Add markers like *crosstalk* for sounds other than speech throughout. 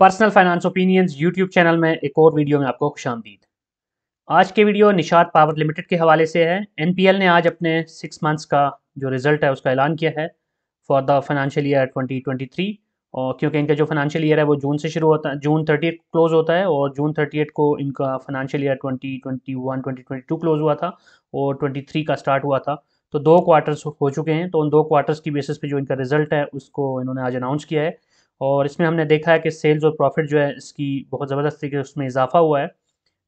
personal finance opinions YouTube channel में एक और वीडियो में आपको खुश आमदीद आज के वीडियो निषाद पावर लिमिटेड के हवाले से है एनपीएल ने आज अपने सिक्स मंथ्स का जो रिज़ल्ट है उसका ऐलान किया है फॉर द फाइनेंशियल ईयर 2023 और क्योंकि इनका जो फाइनेंशियल ईयर है वो जून से शुरू होता है जून थर्टी क्लोज़ होता है और जून थर्टी को इनका financial year twenty two close हुआ था और थ्री का स्टार्ट हुआ था तो दो क्वार्टर्स हो चुके हैं तो उन दो क्वार्टर्स की बेसिस पे जो इनका रिज़ल्ट है उसको इन्होंने आज अनाउंस किया है और इसमें हमने देखा है कि सेल्स और प्रॉफिट जो है इसकी बहुत ज़बरदस्त तरीके उसमें इजाफा हुआ है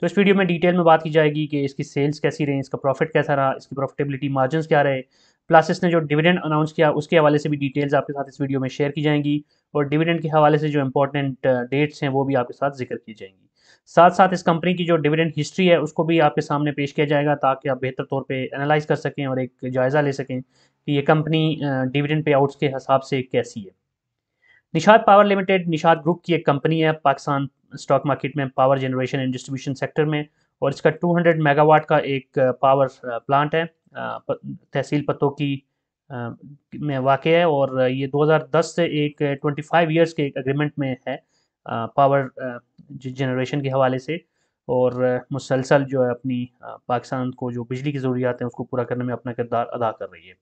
तो इस वीडियो में डिटेल में बात की जाएगी कि इसकी सेल्स कैसी रही इसका प्रॉफिट कैसा रहा इसकी प्रॉफिटेबिलिटी मार्जिन क्या रहे प्लस इसने जो डिविडेंड अनाउंस किया उसके हवाले से भी डिटेल्स आपके साथ इस वीडियो में शेयर की जाएंगी और डिविडेंड के हवाले से जो इंपॉर्टेंट डेट्स uh, हैं वो भी आपके साथ जिक्र की जाएंगी साथ साथ इस कंपनी की जो डिविडेंड हिस्ट्री है उसको भी आपके सामने पेश किया जाएगा ताकि आप बेहतर तौर पे एनालाइज कर सकें और एक जायज़ा ले सकें कि ये कंपनी डिविडेंड पे आउट्स के हिसाब से कैसी है Nishat power limited Nishat group की एक कंपनी है पाकिस्तान स्टॉक मार्केट में power generation and distribution sector में और इसका 200 मेगावाट का एक पावर प्लांट है तहसील पतोकी में वाक़ है और ये 2010 से एक 25 ईयर्स के एक अग्रीमेंट में है पावर जनरेशन के हवाले से और मुसलसल जो है अपनी पाकिस्तान को जो बिजली की ज़रूरियात हैं उसको पूरा करने में अपना किरदार अदा कर रही है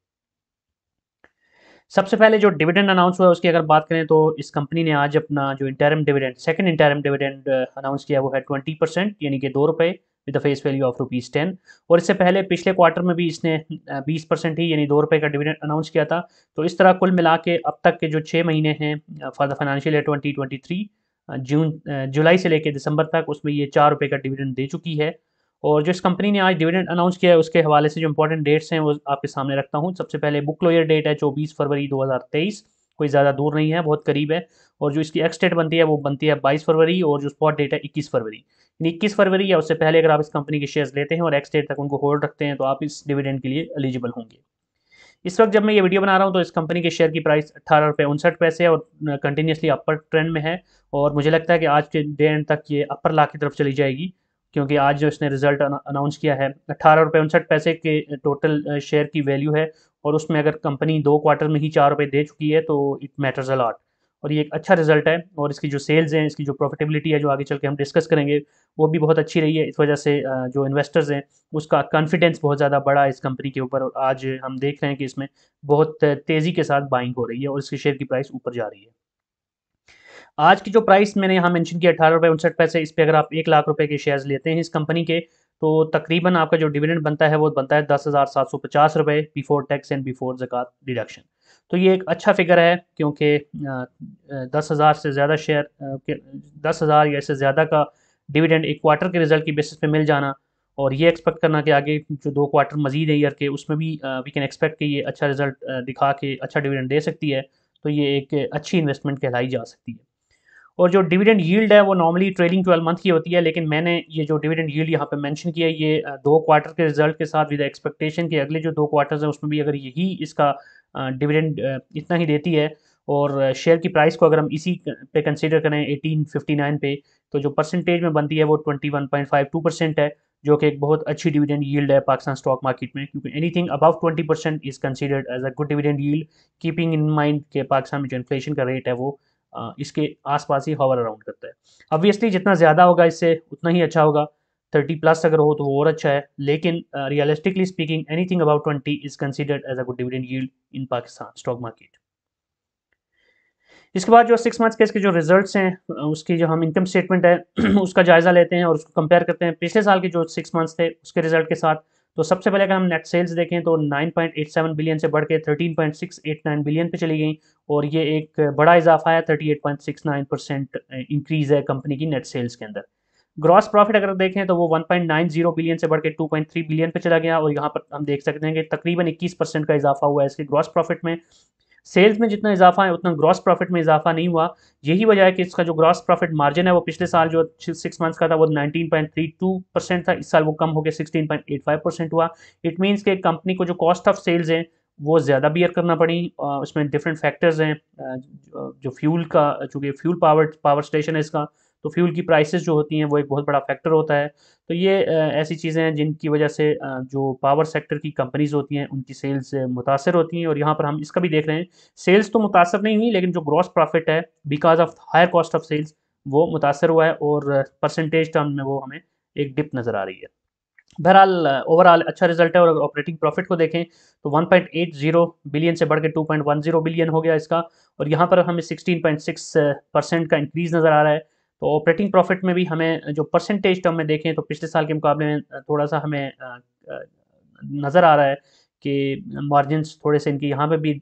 सबसे पहले जो डिविडेंड अनाउंस हुआ उसकी अगर बात करें तो इस कंपनी ने आज अपना जो interim dividend second interim dividend announce किया वो है ट्वेंटी परसेंट यानी कि दो रुपये with the face value of rupees ten और इससे पहले पिछले क्वार्टर में भी इसने uh, बीस परसेंट ही यानी दो रुपये का डिविडेंड अनाउंस किया था तो इस तरह कुल मिला के अब तक के जो छः महीने हैं for the financial year twenty twenty three जून जुलाई से लेकर दिसंबर तक उसमें ये चार रुपये का डिविडेंड दे चुकी है और जो इस कंपनी ने आज डिविडेंड अनाउंस किया है उसके हवाले से जो इंपॉर्टेंट डेट्स हैं वो आपके सामने रखता हूँ सबसे पहले बुक लोयर डेट है चौबीस फरवरी दो कोई ज़्यादा दूर नहीं है बहुत करीब है और जो इसकी एक्स डेट बनती है वो बनती है बाईस फरवरी और जो स्पॉट डेट है इक्कीस फरवरी यानी इक्कीस फरवरी या उससे पहले अगर आप इस कंपनी के शेयर्स लेते हैं और एक्स डेट तक उनको होल्ड रखते हैं तो आप इस डिविडेंड के लिए एलिजिबल होंगे इस वक्त जब मैं ये वीडियो बना रहा हूँ तो इस कंपनी के शेयर की प्राइस अठारह रुपये उनसठ पैसे और कंटिन्यूसली अपर ट्रेंड में है और मुझे लगता है कि आज के डे एंड तक ये अपर ला की तरफ चली जाएगी क्योंकि आज जो इसने रिजल्ट अनाउंस किया है अठारह रुपये उनसठ पैसे के टोटल शेयर की वैल्यू है और उसमें अगर कंपनी दो क्वार्टर में ही चार रुपये दे चुकी है तो इट मैटर्स अलॉट और ये एक अच्छा रिजल्ट है और इसकी जो सेल्स हैं इसकी जो प्रॉफिटेबिलिटी है जो आगे चल के हम डिस्कस करेंगे वो भी बहुत अच्छी रही है इस वजह से जो इन्वेस्टर्स हैं उसका कॉन्फिडेंस बहुत ज़्यादा बढ़ा इस कंपनी के ऊपर और आज हम देख रहे हैं कि इसमें बहुत तेज़ी के साथ बाइंग हो रही है और इसके शेयर की प्राइस ऊपर जा रही है आज की जो प्राइस मैंने यहाँ मेंशन किया अठारह रुपये उनसठ पैसे इस पर अगर आप एक लाख रुपए के शेयर्स लेते हैं इस कंपनी के तो तकरीबन आपका जो डिविडेंड बनता है वो बनता है दस हज़ार सात सौ पचास रुपये बिफोर टैक्स एंड बिफोर जक़ात डिडक्शन तो ये एक अच्छा फिगर है क्योंकि दस हज़ार से ज़्यादा शेयर दस हज़ार या इससे ज़्यादा का डिविडेंड एक क्वार्टर के रिजल्ट की बेसिस पे मिल जाना और ये एक्सपेक्ट करना कि आगे जो दो क्वार्टर मजीद है ईयर के उसमें भी वी कैन एक्सपेक्ट कि ये अच्छा रिजल्ट दिखा के अच्छा डिविडेंड दे सकती है तो ये एक अच्छी इन्वेस्टमेंट कहलाई जा सकती है और जो डिविडेंड यील्ड है वो नॉर्मली ट्रेडिंग ट्वेल्व मंथ की होती है लेकिन मैंने ये जो डिविडेंड यील्ड यहाँ पे मेंशन किया ये दो क्वार्टर के रिजल्ट के साथ विद एक्सपेक्टेशन के अगले जो दो क्वार्टर्स हैं उसमें भी अगर यही इसका डिविडेंड इतना ही देती है और शेयर की प्राइस को अगर हम इसी पे कंसिडर करें एटीन पे तो जो परसेंटेज में बनती है वो ट्वेंटी परसेंट है जो कि एक बहुत अच्छी डिविडेंड यील्ड है पाकिस्तान स्टॉक मार्केट में क्योंकि anything above 20 percent is considered as a good dividend yield keeping in mind के पाकिस्तान में जो इन्फ्लेशन का रेट है वो इसके आसपास ही हॉवर अराउंड करता है ऑब्वियसली जितना ज़्यादा होगा इससे उतना ही अच्छा होगा थर्टी प्लस अगर हो तो वो और अच्छा है लेकिन realistically speaking anything about twenty is considered as a good dividend yield in Pakistan stock market इसके बाद जो सिक्स मंथ्स के इसके जो रिजल्ट्स हैं उसकी जो हम इनकम स्टेटमेंट है *clears throat* उसका जायज़ा लेते हैं और उसको कंपेयर करते हैं पिछले साल के जो सिक्स मंथ्स थे उसके रिजल्ट के साथ तो सबसे पहले अगर हम नेट सेल्स देखें तो 9.87 बिलियन से बढ़ के 13.689 बिलियन पे चली गई और ये एक बड़ा इजाफा है 38.69 परसेंट इंक्रीज़ है कंपनी की नेट सेल्स के अंदर ग्रॉस प्रॉफिट अगर देखें तो वो 1.90 बिलियन से बढ़ के 2.3 बिलियन पे चला गया और यहाँ पर हम देख सकते हैं कि तकरीबन 21 परसेंट का इजाफा हुआ है इसके ग्रॉस प्रॉफिट में सेल्स में जितना इजाफा है उतना ग्रॉस प्रॉफिट में इजाफा नहीं हुआ यही वजह है कि इसका जो ग्रॉस प्रॉफिट मार्जिन है वो पिछले साल जो सिक्स मंथ्स का था वो 19.32 परसेंट था इस साल वो कम होकर 16.85 परसेंट हुआ इट मीन्स कि कंपनी को जो कॉस्ट ऑफ सेल्स हैं वो ज़्यादा बियर करना पड़ी उसमें डिफरेंट फैक्टर्स हैं जो फ्यूल का चूँकि फ्यूल पावर पावर स्टेशन है इसका तो फ्यूल की प्राइसेस जो होती हैं वो एक बहुत बड़ा फैक्टर होता है तो ये ऐसी चीज़ें हैं जिनकी वजह से जो पावर सेक्टर की कंपनीज होती हैं उनकी सेल्स मुतासर होती हैं और यहाँ पर हम इसका भी देख रहे हैं सेल्स तो मुतासर नहीं हुई लेकिन जो ग्रॉस प्रॉफिट है because of higher cost of sales वो मुतासर हुआ है और परसेंटेज टर्म में वो हमें एक डिप नज़र आ रही है बहरहाल ओवरऑल अच्छा रिजल्ट है और अगर ऑपरेटिंग प्रॉफिट को देखें तो 1.80 बिलियन से बढ़ के 2.10 बिलियन हो गया इसका और यहाँ पर हमें 16.6 परसेंट का इंक्रीज नज़र आ रहा है तो ऑपरेटिंग प्रॉफिट में भी हमें जो परसेंटेज टर्म में देखें तो पिछले साल के मुकाबले में थोड़ा सा हमें नज़र आ रहा है कि मार्जिनस थोड़े से इनके यहाँ पे भी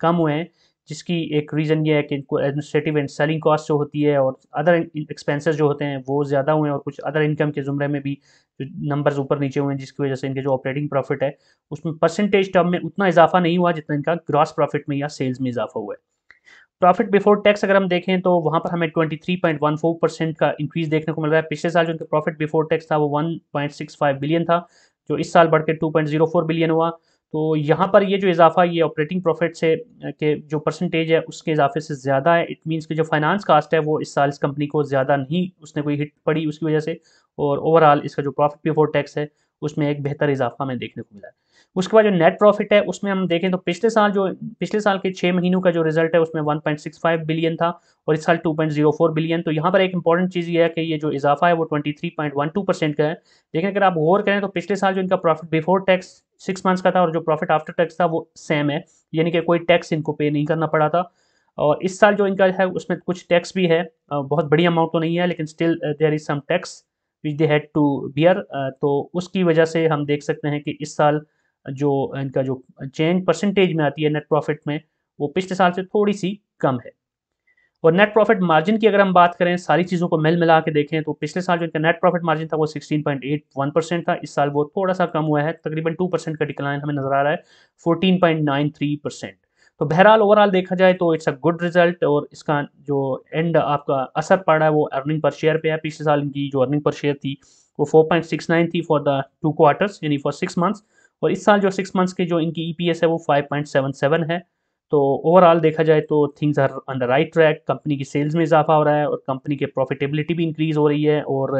कम हुए हैं जिसकी एक रीज़न ये है कि इनको एडमिनिस्ट्रेटिव एंड सेलिंग कॉस्ट जो होती है और अदर एक्सपेंसेस जो होते हैं वो ज़्यादा हुए हैं और कुछ अदर इनकम के ज़ुमरे में भी नंबर्स ऊपर नीचे हुए हैं जिसकी वजह से इनके जो ऑपरेटिंग प्रॉफिट है उसमें परसेंटेज टर्म में उतना इजाफा नहीं हुआ जितना इनका ग्रॉस प्रॉफिट में या सेल्स में इजाफा हुआ है प्रॉफिट बिफोर टैक्स अगर हम देखें तो वहाँ पर हमें 23.14 परसेंट का इंक्रीज देखने को मिल रहा है पिछले साल जो उनका प्रॉफिट बिफोर टैक्स था वो 1.65 बिलियन था जो इस साल बढ़ के 2.04 बिलियन हुआ तो यहाँ पर ये जो इजाफा ये ऑपरेटिंग प्रॉफिट से के जो परसेंटेज है उसके इजाफे से ज़्यादा है इट मीन्स कि जो फाइनेंस कास्ट है वो इस साल इस कंपनी को ज़्यादा नहीं उसने कोई हिट पड़ी उसकी वजह से और ओवरऑल इसका जो प्रॉफिट बिफोर टैक्स है उसमें एक बेहतर इजाफा हमें देखने को मिला है उसके बाद जो नेट प्रॉफिट है उसमें हम देखें तो पिछले साल जो पिछले साल के छः महीनों का जो रिजल्ट है उसमें 1.65 बिलियन था और इस साल 2.04 बिलियन तो यहाँ पर एक इंपॉर्टेंट चीज़ ये है कि ये जो इजाफा है वो 23.12 परसेंट का है लेकिन अगर आप गौर करें तो पिछले साल जो इनका profit before tax six months का था और जो प्रॉफिट आफ्टर टैक्स था वो सेम है यानी कि कोई टैक्स इनको पे नहीं करना पड़ा था और इस साल जो इनका है उसमें कुछ टैक्स भी है बहुत बड़ी अमाउंट तो नहीं है लेकिन still there is some tax which they had to bear तो उसकी वजह से हम देख सकते हैं कि इस साल जो इनका जो चेंज परसेंटेज में आती है नेट प्रॉफिट में वो पिछले साल से थोड़ी सी कम है और नेट प्रॉफिट मार्जिन की अगर हम बात करें सारी चीज़ों को मिल मिला के देखें तो पिछले साल जो इनका नेट प्रॉफिट मार्जिन था वो 16.81 परसेंट था इस साल वो थोड़ा सा कम हुआ है तकरीबन 2 परसेंट का डिक्लाइन हमें नजर आ रहा है 14.93 परसेंट तो बहरहाल ओवरऑल देखा जाए तो इट्स अ गुड रिजल्ट और इसका जो एंड आपका असर पड़ रहा है वो अर्निंग पर शेयर पे है पिछले साल इनकी जो अर्निंग पर शेयर थी वो 4.69 थी फॉर द टू क्वार्टर्स यानी फॉर सिक्स मंथ्स और इस साल जो सिक्स मंथ्स के जो इनकी ई e है वो 5.77 है तो ओवरऑल देखा जाए तो things are on the right track company की सेल्स में इजाफा हो रहा है और कंपनी के प्रॉफिटेबिलिटी भी इंक्रीज़ हो रही है और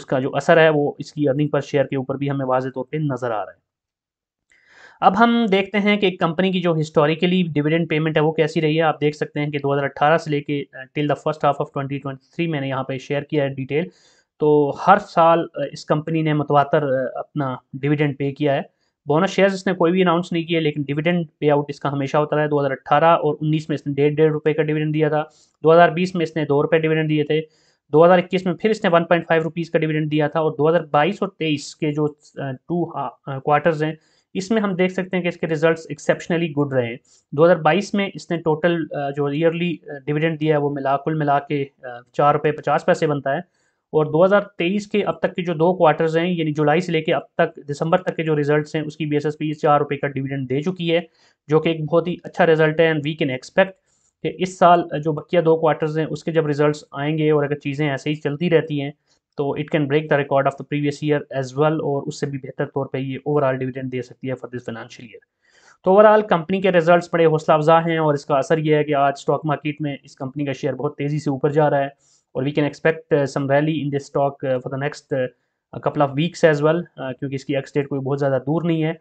उसका जो असर है वो इसकी अर्निंग पर शेयर के ऊपर भी हमें वाजे तौर पर नज़र आ रहा है अब हम देखते हैं कि कंपनी की जो हिस्टोरिकली डिविडेंड पेमेंट है वो कैसी रही है आप देख सकते हैं कि 2018 से लेके till the first half of 2023 मैंने यहाँ पे शेयर किया है डिटेल तो हर साल इस कंपनी ने मतवातर अपना डिविडेंड पे किया है बोनस शेयर्स इसने कोई भी अनाउंस नहीं किया लेकिन डिविडेंड पे आउट इसका हमेशा होता रहा है 2018 और 19 में इसने डेढ़ डेढ़ रुपये का डिविडेंड दिया था 2020 में इसने दो रुपये डिविडेंड दिए थे 2021 में फिर इसने 1.5 पॉइंट का डिविडेंड दिया था और 2022 और 23 के जो टू क्वार्टर्स हैं इसमें हम देख सकते हैं कि इसके रिजल्ट्स एक्सेप्शनली गुड रहे 2022 में इसने टोटल जो ईयरली डिविडेंड दिया है वो मिला कुल मिला के चार रुपये पचास पैसे बनता है और 2023 के अब तक के जो दो क्वार्टर्स हैं यानी जुलाई से लेके अब तक दिसंबर तक के जो रिजल्ट्स हैं उसकी बेसिस पे ये चार रुपये का डिविडेंड दे चुकी है जो कि एक बहुत ही अच्छा रिजल्ट है एंड वी कैन एक्सपेक्ट कि इस साल जो बकिया दो क्वार्टर्स हैं उसके जब रिजल्ट्स आएंगे और अगर चीज़ें ऐसे ही चलती रहती हैं तो it can break the record of the previous year as well और उससे भी बेहतर तौर पर ये ओवरऑल डिविडेंड दे सकती है फॉर दिस फाइनेंशियल ईयर तो ओवरऑल कंपनी के रिजल्ट्स बड़े हौसला अफजा हैं और इसका असर यह है कि आज स्टॉक मार्केट में इस कंपनी का शेयर बहुत तेज़ी से ऊपर जा रहा है और we can expect some rally in this stock for the next couple of weeks as well क्योंकि इसकी एक्स डेट कोई बहुत ज़्यादा दूर नहीं है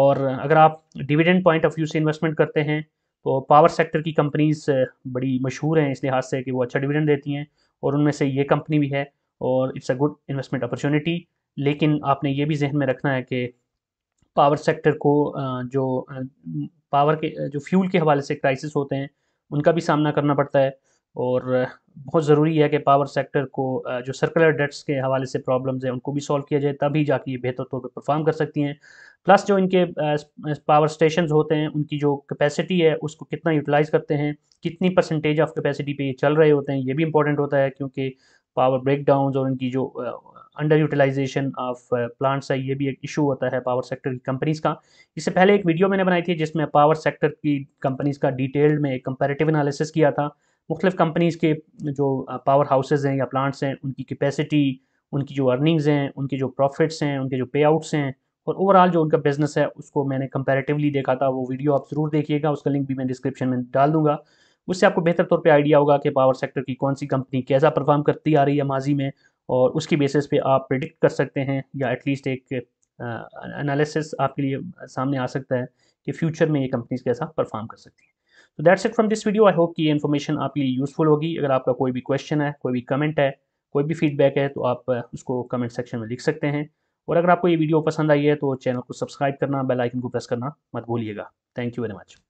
और अगर आप डिविडेंड पॉइंट ऑफ व्यू से इन्वेस्टमेंट करते हैं तो पावर सेक्टर की कंपनीज uh, बड़ी मशहूर हैं इस लिहाज से कि वो अच्छा डिविडेंड देती हैं और उनमें से ये कंपनी भी है और it's a good investment opportunity लेकिन आपने ये भी जहन में रखना है कि पावर सेक्टर को जो पावर के जो फ्यूल के हवाले से क्राइसिस होते हैं उनका भी सामना करना पड़ता है और बहुत ज़रूरी है कि पावर सेक्टर को जो सर्कुलर डेट्स के हवाले से प्रॉब्लम्स हैं उनको भी सॉल्व किया जाए तभी जाके ये बेहतर तौर पर परफॉर्म कर सकती हैं प्लस जो इनके पावर स्टेशन होते हैं उनकी जो कैपेसिटी है उसको कितना यूटिलाइज़ करते हैं कितनी परसेंटेज ऑफ कैपेसिटी पे ये चल रहे होते हैं ये भी इंपॉर्टेंट होता है क्योंकि पावर ब्रेकडाउन और उनकी जो अंडर यूटिलाइजेशन ऑफ प्लांट्स है ये भी एक इशू होता है पावर सेक्टर की कंपनीज़ का इससे पहले एक वीडियो मैंने बनाई थी जिसमें पावर सेक्टर की कंपनीज़ का डिटेल्ड में एक कंपेरेटिव एनालिसिस किया था मुख्तफ कंपनीज़ के जो पावर हाउसेज हैं या प्लांट्स हैं उनकी कैपेसिटी उनकी जो अर्निंग्स हैं उनके जो प्रॉफिट्स हैं उनके जो पे आउट्स हैं और ओवरऑल जो उनका बिजनेस है उसको मैंने कंपेरेटिवली देखा था वो वीडियो आप ज़रूर देखिएगा उसका लिंक भी मैं डिस्क्रिप्शन में डाल दूंगा उससे आपको बेहतर तौर पर आइडिया होगा कि पावर सेक्टर की कौन सी कंपनी कैसा परफॉर्म करती आ रही है माजी में और उसकी बेसिस पे आप प्रिडिक्ट कर सकते हैं या एटलीस्ट एक एनालिसिस आपके लिए सामने आ सकता है कि फ्यूचर में ये कंपनीज कैसा परफॉर्म कर सकती हैं तो that's it from this video I hope कि ये इन्फॉर्मेशन आपके लिए यूज़फुल होगी अगर आपका कोई भी क्वेश्चन है कोई भी कमेंट है कोई भी फीडबैक है तो आप उसको कमेंट सेक्शन में लिख सकते हैं और अगर आपको ये वीडियो पसंद आई है तो चैनल को सब्सक्राइब करना बेल आइकन को प्रेस करना मत भूलिएगा थैंक यू वेरी मच